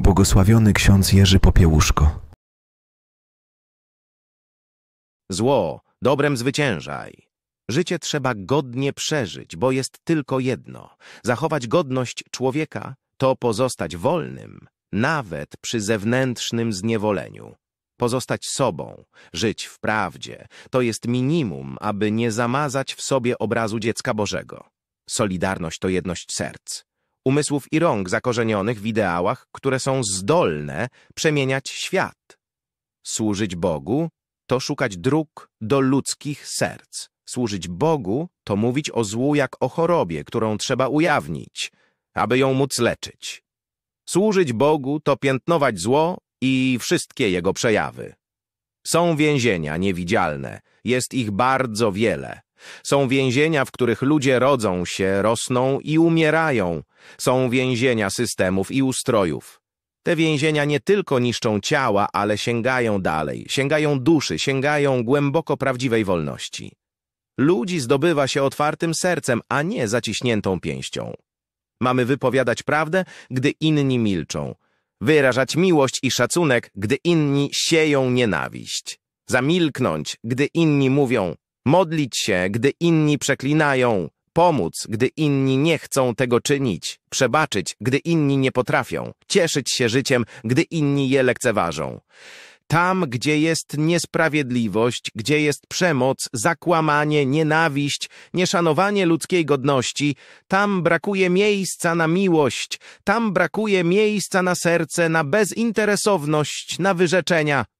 Błogosławiony ksiądz Jerzy Popiełuszko. Zło, dobrem zwyciężaj. Życie trzeba godnie przeżyć, bo jest tylko jedno. Zachować godność człowieka to pozostać wolnym, nawet przy zewnętrznym zniewoleniu. Pozostać sobą, żyć w prawdzie, to jest minimum, aby nie zamazać w sobie obrazu dziecka Bożego. Solidarność to jedność serc umysłów i rąk zakorzenionych w ideałach, które są zdolne przemieniać świat. Służyć Bogu to szukać dróg do ludzkich serc. Służyć Bogu to mówić o złu jak o chorobie, którą trzeba ujawnić, aby ją móc leczyć. Służyć Bogu to piętnować zło i wszystkie jego przejawy. Są więzienia niewidzialne, jest ich bardzo wiele. Są więzienia, w których ludzie rodzą się, rosną i umierają. Są więzienia systemów i ustrojów. Te więzienia nie tylko niszczą ciała, ale sięgają dalej, sięgają duszy, sięgają głęboko prawdziwej wolności. Ludzi zdobywa się otwartym sercem, a nie zaciśniętą pięścią. Mamy wypowiadać prawdę, gdy inni milczą. Wyrażać miłość i szacunek, gdy inni sieją nienawiść. Zamilknąć, gdy inni mówią modlić się, gdy inni przeklinają, pomóc, gdy inni nie chcą tego czynić, przebaczyć, gdy inni nie potrafią, cieszyć się życiem, gdy inni je lekceważą. Tam, gdzie jest niesprawiedliwość, gdzie jest przemoc, zakłamanie, nienawiść, nieszanowanie ludzkiej godności, tam brakuje miejsca na miłość, tam brakuje miejsca na serce, na bezinteresowność, na wyrzeczenia,